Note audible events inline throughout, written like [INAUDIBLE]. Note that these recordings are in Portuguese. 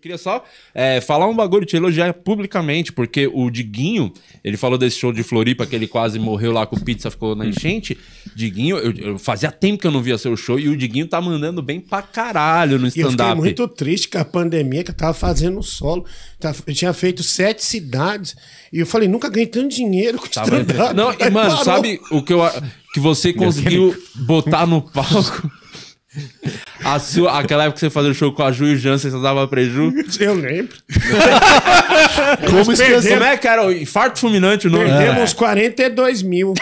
Queria só é, falar um bagulho, te elogiar publicamente, porque o Diguinho, ele falou desse show de Floripa que ele quase morreu lá com pizza, ficou na enchente. Diguinho, eu, eu fazia tempo que eu não via seu show e o Diguinho tá mandando bem pra caralho no stand-up. Eu muito triste com a pandemia que eu tava fazendo solo. Tá, eu tinha feito sete cidades e eu falei, nunca ganhei tanto dinheiro com stand-up. Não, e, mano, parou. sabe o que eu que você conseguiu botar no palco? A sua, aquela época que você fazia o show com a Ju e o Jansen, você dava preju? [LAUGHS] Eu lembro. Como Como é que era? Infarto fulminante o nome. Perdemos é. 42 mil.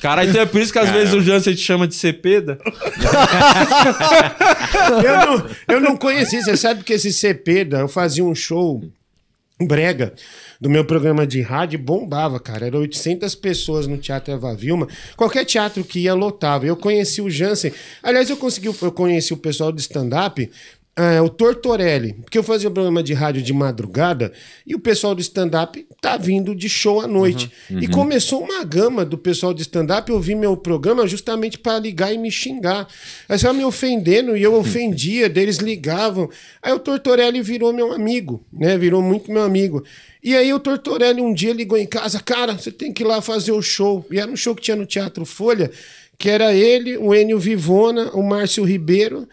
Cara, então é por isso que às Caramba. vezes o Jansen te chama de Cepeda. eu, não, eu não conheci, você sabe que é esse Cepeda, eu fazia um show brega do meu programa de rádio bombava, cara. Era 800 pessoas no Teatro Eva Vilma. Qualquer teatro que ia lotava. Eu conheci o Jansen. Aliás, eu consegui, eu conheci o pessoal do stand-up é, o Tortorelli, porque eu fazia programa de rádio de madrugada e o pessoal do stand-up tá vindo de show à noite. Uhum, uhum. E começou uma gama do pessoal de stand-up ouvir meu programa justamente para ligar e me xingar. Aí estava me ofendendo e eu ofendia, [LAUGHS] deles ligavam. Aí o Tortorelli virou meu amigo, né? Virou muito meu amigo. E aí o Tortorelli um dia ligou em casa, cara, você tem que ir lá fazer o show. E era um show que tinha no Teatro Folha, que era ele, o Enio Vivona, o Márcio Ribeiro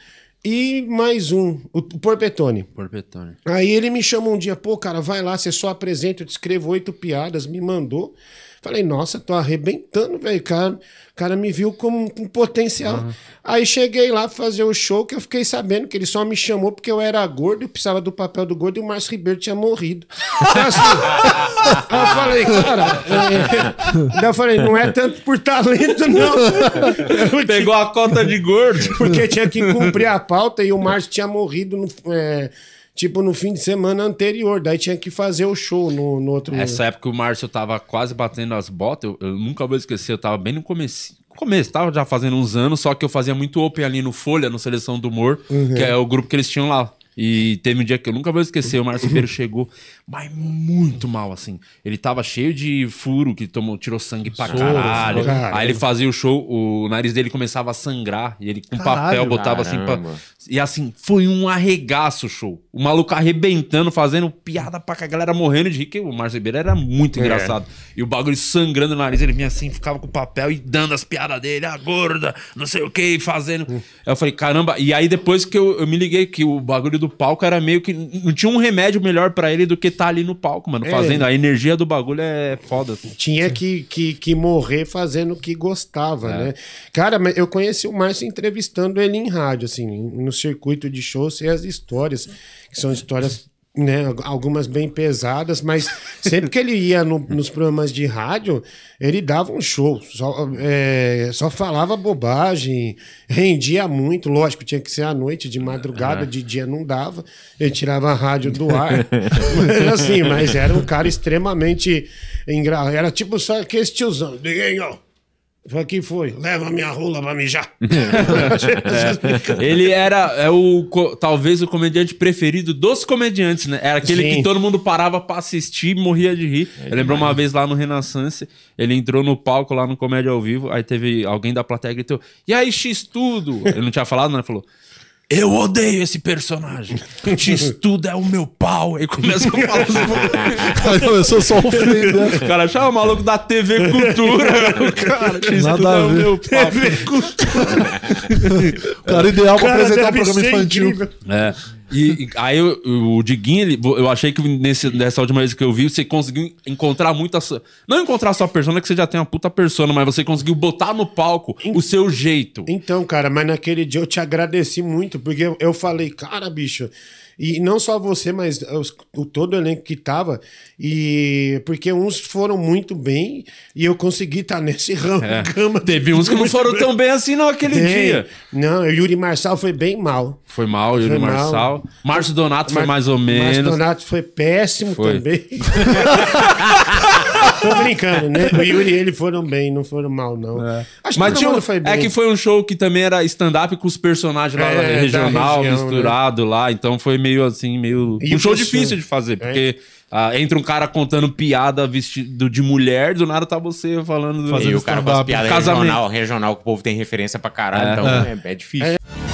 e mais um, o Porpetone. Porpetone. Aí ele me chama um dia, pô, cara, vai lá, você só apresenta, eu te escrevo oito piadas, me mandou. Falei, nossa, tô arrebentando, velho. O cara, cara me viu como um potencial. Uhum. Aí cheguei lá fazer o show, que eu fiquei sabendo que ele só me chamou porque eu era gordo e precisava do papel do gordo e o Márcio Ribeiro tinha morrido. Então, assim, [LAUGHS] eu falei, cara. É... eu falei, não é tanto por talento, não. [LAUGHS] Pegou a cota de gordo. Porque tinha que cumprir a pauta e o Márcio tinha morrido no. É tipo, no fim de semana anterior. Daí tinha que fazer o show no, no outro... Essa época o Márcio tava quase batendo as botas, eu, eu nunca vou esquecer, eu tava bem no começo começo, tava já fazendo uns anos, só que eu fazia muito open ali no Folha, no Seleção do Humor, uhum. que é o grupo que eles tinham lá. E teve um dia que eu nunca vou esquecer, o Márcio Ribeiro chegou, mas muito mal, assim. Ele tava cheio de furo, que tomou, tirou sangue pra Soro, caralho. Aí ele fazia o show, o nariz dele começava a sangrar, e ele com caralho, papel botava caramba. assim pra... E assim, foi um arregaço o show. O maluco arrebentando, fazendo piada pra que a galera morrendo de rir, o Márcio Ribeiro era muito é. engraçado. E o bagulho sangrando no nariz, ele vinha assim, ficava com papel e dando as piadas dele, a ah, gorda, não sei o que, fazendo. Aí hum. Eu falei, caramba. E aí depois que eu, eu me liguei que o bagulho do do palco era meio que. Não tinha um remédio melhor para ele do que estar tá ali no palco, mano, é. fazendo. É. A energia do bagulho é foda. Assim. Tinha que, que, que morrer fazendo o que gostava, é. né? Cara, eu conheci o Márcio entrevistando ele em rádio, assim, no circuito de shows e as histórias, que são histórias né, algumas bem pesadas, mas sempre que ele ia no, nos programas de rádio, ele dava um show, só, é, só falava bobagem, rendia muito, lógico, tinha que ser à noite, de madrugada, é. de dia não dava, ele tirava a rádio do ar, mas assim, mas era um cara extremamente engraçado, era tipo só aquele tiozão, ninguém, ó, Falei, quem foi? Leva minha rola pra mijar. [LAUGHS] É. Ele era é o, talvez o comediante preferido dos comediantes, né? Era aquele Sim. que todo mundo parava pra assistir e morria de rir. É lembrou uma vez lá no Renaissance, ele entrou no palco lá no Comédia ao Vivo, aí teve alguém da plateia que gritou, e aí X tudo? Ele não tinha falado, né? Falou, eu odeio esse personagem. Te tudo é o meu pau. E começa a falar. Cara, começou só o filho. né? O cara chama é o maluco da TV Cultura. Né? Cara, X Nada tudo é o meu pau. TV Cultura. [LAUGHS] O cara ideal pra apresentar um programa infantil. Incrível. É. E, e aí eu, o Diguinho, ele, eu achei que nesse, nessa última vez que eu vi, você conseguiu encontrar muita. Não encontrar a sua persona, que você já tem uma puta persona, mas você conseguiu botar no palco en... o seu jeito. Então, cara, mas naquele dia eu te agradeci muito, porque eu, eu falei, cara, bicho. E não só você, mas os, o todo o elenco que tava. E porque uns foram muito bem e eu consegui estar tá [LAUGHS] nesse ramo. É. Cama Teve uns que não foram bem. tão bem assim não aquele dia. Não, o Yuri Marçal foi bem mal. Foi mal, Yuri Marçal. Márcio Donato Mar... foi mais ou menos. Márcio Donato foi péssimo foi. também. [LAUGHS] [LAUGHS] Tô brincando, né? O Yuri e ele foram bem, não foram mal, não. É. Acho Mas que o mundo foi é bem. É que foi um show que também era stand-up com os personagens lá É, da regional, região, né? misturado lá. Então foi meio assim, meio. E um show difícil de fazer, é. porque. ah, entra um cara contando piada vestido de mulher, do nada tá você falando. do- E o cara piadas regional, regional que o povo tem referência pra caralho. É. Então é, é, é difícil.